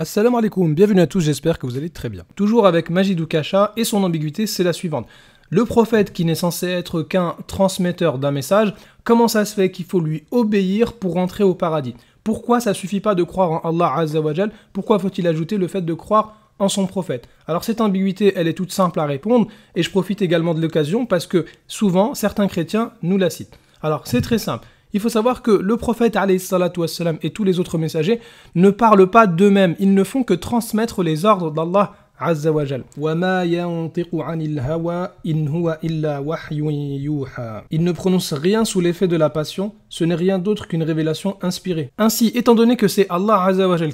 Assalamu alaikum, bienvenue à tous, j'espère que vous allez très bien. Toujours avec Majidou Kacha et son ambiguïté, c'est la suivante. Le prophète qui n'est censé être qu'un transmetteur d'un message, comment ça se fait qu'il faut lui obéir pour entrer au paradis Pourquoi ça suffit pas de croire en Allah Azzawajal Pourquoi faut-il ajouter le fait de croire en son prophète Alors cette ambiguïté, elle est toute simple à répondre et je profite également de l'occasion parce que souvent certains chrétiens nous la citent. Alors c'est très simple. Il faut savoir que le prophète et tous les autres messagers ne parlent pas d'eux-mêmes, ils ne font que transmettre les ordres d'Allah il ne prononce rien sous l'effet de la passion, ce n'est rien d'autre qu'une révélation inspirée. Ainsi, étant donné que c'est Allah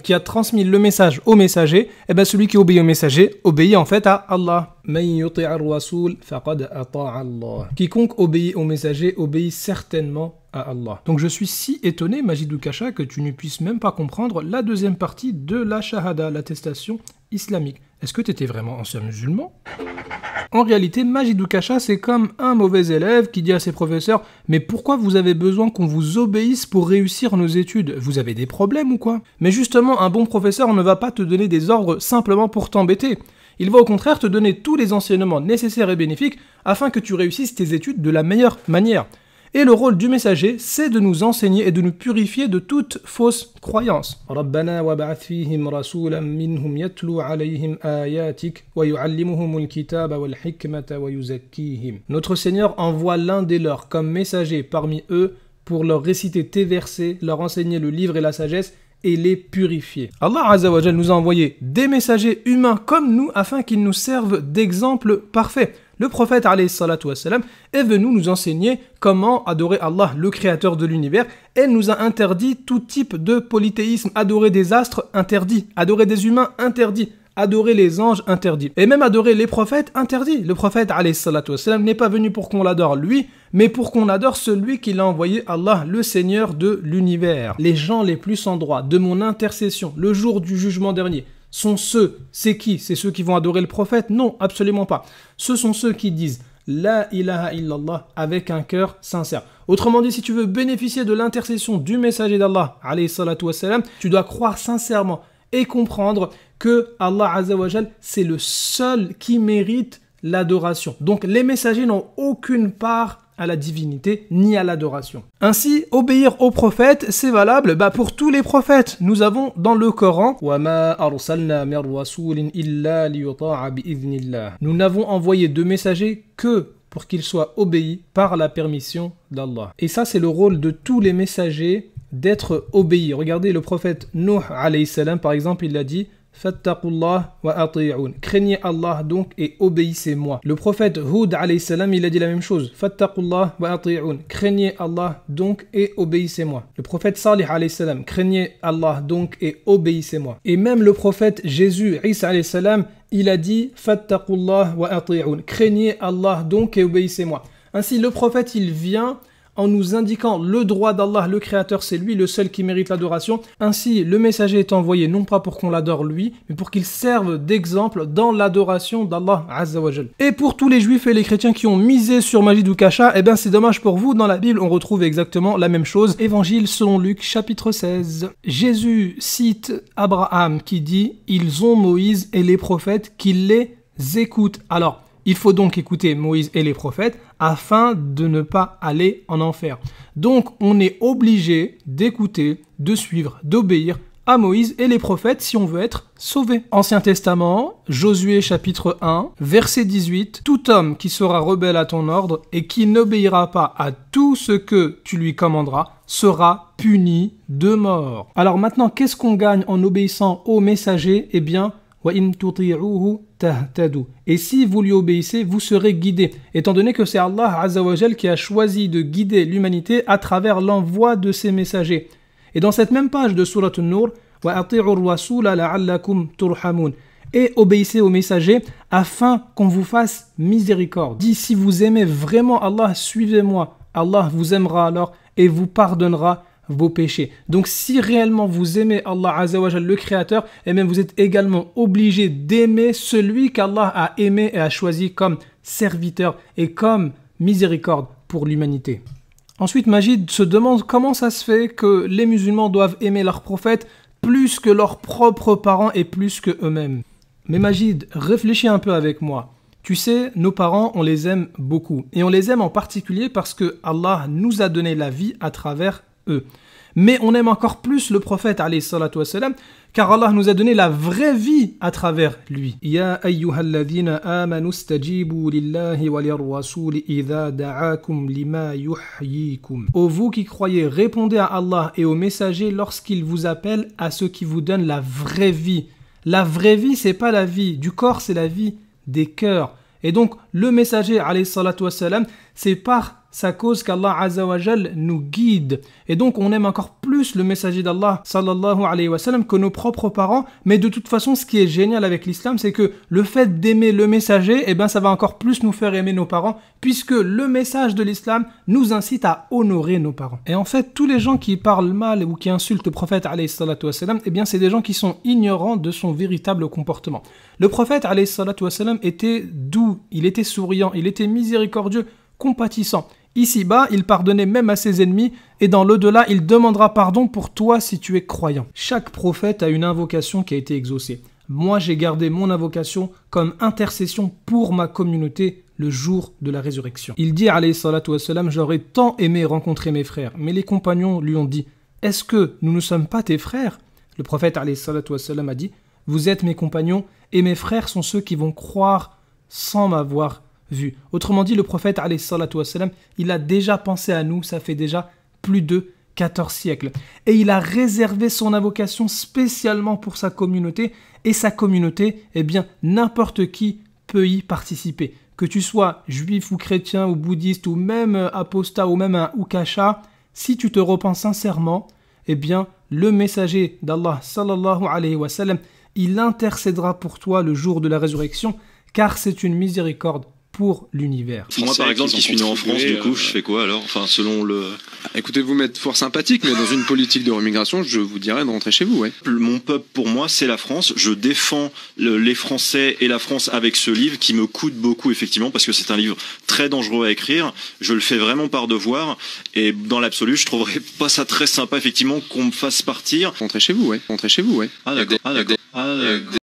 qui a transmis le message au messager, eh bien, celui qui obéit au messager obéit en fait à Allah. Quiconque obéit au messager obéit certainement donc je suis si étonné, Majidou Kacha, que tu ne puisses même pas comprendre la deuxième partie de la Shahada, l'attestation islamique. Est-ce que tu étais vraiment ancien musulman En réalité, Majidou Kacha, c'est comme un mauvais élève qui dit à ses professeurs Mais pourquoi vous avez besoin qu'on vous obéisse pour réussir nos études Vous avez des problèmes ou quoi Mais justement, un bon professeur ne va pas te donner des ordres simplement pour t'embêter. Il va au contraire te donner tous les enseignements nécessaires et bénéfiques afin que tu réussisses tes études de la meilleure manière. Et le rôle du messager, c'est de nous enseigner et de nous purifier de toute fausse croyance. Notre Seigneur envoie l'un des leurs comme messager parmi eux pour leur réciter tes versets, leur enseigner le livre et la sagesse et les purifier. Allah nous a envoyé des messagers humains comme nous afin qu'ils nous servent d'exemple parfait. Le prophète est venu nous enseigner comment adorer Allah, le créateur de l'univers, et nous a interdit tout type de polythéisme. Adorer des astres, interdit. Adorer des humains, interdit. Adorer les anges, interdit. Et même adorer les prophètes, interdit. Le prophète wassalam, n'est pas venu pour qu'on l'adore lui, mais pour qu'on adore celui qui l'a envoyé, Allah, le Seigneur de l'univers. Les gens les plus en droit, de mon intercession, le jour du jugement dernier, sont ceux, c'est qui C'est ceux qui vont adorer le prophète Non, absolument pas. Ce sont ceux qui disent La ilaha illallah avec un cœur sincère. Autrement dit, si tu veux bénéficier de l'intercession du messager d'Allah, tu dois croire sincèrement et comprendre que Allah Azawajal c'est le seul qui mérite l'adoration. Donc les messagers n'ont aucune part à la divinité ni à l'adoration. Ainsi, obéir aux prophètes, c'est valable bah, pour tous les prophètes. Nous avons dans le Coran Nous n'avons envoyé de messagers que pour qu'ils soient obéis par la permission d'Allah. Et ça, c'est le rôle de tous les messagers d'être obéis. Regardez le prophète Nuh, par exemple, il l'a dit « wa Craignez Allah donc et obéissez-moi. Le prophète Hud salam il a dit la même chose. Fattaqullah wa Craignez Allah donc et obéissez-moi. Le prophète Salih salam Craignez Allah donc et obéissez-moi. Et même le prophète Jésus Isa salam il a dit Fattaqullah wa Craignez Allah donc et obéissez-moi. Ainsi le prophète il vient en nous indiquant le droit d'Allah, le Créateur, c'est lui le seul qui mérite l'adoration. Ainsi, le messager est envoyé non pas pour qu'on l'adore lui, mais pour qu'il serve d'exemple dans l'adoration d'Allah Et pour tous les juifs et les chrétiens qui ont misé sur Majid ou eh bien c'est dommage pour vous, dans la Bible on retrouve exactement la même chose. Évangile selon Luc chapitre 16. Jésus cite Abraham qui dit « Ils ont Moïse et les prophètes qui les écoutent ». Alors, il faut donc écouter Moïse et les prophètes afin de ne pas aller en enfer. Donc on est obligé d'écouter, de suivre, d'obéir à Moïse et les prophètes si on veut être sauvé. Ancien Testament, Josué chapitre 1, verset 18, Tout homme qui sera rebelle à ton ordre et qui n'obéira pas à tout ce que tu lui commanderas sera puni de mort. Alors maintenant, qu'est-ce qu'on gagne en obéissant aux messagers Eh bien, et si vous lui obéissez, vous serez guidé. Étant donné que c'est Allah azawajel, qui a choisi de guider l'humanité à travers l'envoi de ses messagers. Et dans cette même page de Surat An-Nur, et obéissez aux messagers afin qu'on vous fasse miséricorde. Dit si vous aimez vraiment Allah, suivez-moi. Allah vous aimera alors et vous pardonnera vos péchés. Donc si réellement vous aimez Allah le Créateur, et même vous êtes également obligé d'aimer celui qu'Allah a aimé et a choisi comme serviteur et comme miséricorde pour l'humanité. Ensuite, Majid se demande comment ça se fait que les musulmans doivent aimer leurs prophètes plus que leurs propres parents et plus que eux-mêmes. Mais Majid réfléchis un peu avec moi. Tu sais, nos parents, on les aime beaucoup. Et on les aime en particulier parce que Allah nous a donné la vie à travers mais on aime encore plus le prophète car Allah nous a donné la vraie vie à travers lui. Ya Ô vous qui croyez, répondez à Allah et au messager lorsqu'il vous appelle à ce qui vous donne la vraie vie. La vraie vie, c'est pas la vie du corps, c'est la vie des cœurs. Et donc, le messager, alayhi salatu c'est par ça cause qu'Allah azawajal nous guide. Et donc on aime encore plus le messager d'Allah sallallahu alayhi wa que nos propres parents. Mais de toute façon, ce qui est génial avec l'islam, c'est que le fait d'aimer le messager, et eh ben, ça va encore plus nous faire aimer nos parents, puisque le message de l'islam nous incite à honorer nos parents. Et en fait, tous les gens qui parlent mal ou qui insultent le prophète alayhi wasalam, eh bien c'est des gens qui sont ignorants de son véritable comportement. Le prophète alayhi wasalam était doux, il était souriant, il était miséricordieux, compatissant. Ici-bas, il pardonnait même à ses ennemis, et dans l'au-delà, il demandera pardon pour toi si tu es croyant. Chaque prophète a une invocation qui a été exaucée. Moi, j'ai gardé mon invocation comme intercession pour ma communauté le jour de la résurrection. Il dit, alayhi salatu wassalam, j'aurais tant aimé rencontrer mes frères, mais les compagnons lui ont dit, est-ce que nous ne sommes pas tes frères Le prophète, alayhi salatu wassalam, a dit, vous êtes mes compagnons, et mes frères sont ceux qui vont croire sans m'avoir Autrement dit, le prophète, il a déjà pensé à nous, ça fait déjà plus de 14 siècles. Et il a réservé son invocation spécialement pour sa communauté, et sa communauté, eh bien, n'importe qui peut y participer. Que tu sois juif ou chrétien ou bouddhiste ou même apostat ou même un ukacha si tu te repens sincèrement, eh bien, le messager d'Allah sallallahu alayhi wa il intercédera pour toi le jour de la résurrection, car c'est une miséricorde pour l'univers. Moi, par exemple, qui suis né en France, du coup, euh, je fais quoi alors Enfin, selon le. Écoutez, vous m'êtes fort sympathique, mais dans une politique de remigration, je vous dirais de rentrer chez vous, ouais. Mon peuple, pour moi, c'est la France. Je défends les Français et la France avec ce livre qui me coûte beaucoup, effectivement, parce que c'est un livre très dangereux à écrire. Je le fais vraiment par devoir. Et dans l'absolu, je trouverais pas ça très sympa, effectivement, qu'on me fasse partir. Rentrez chez vous, ouais. Rentrez chez vous, ouais. Ah, d'accord. Ah, ah,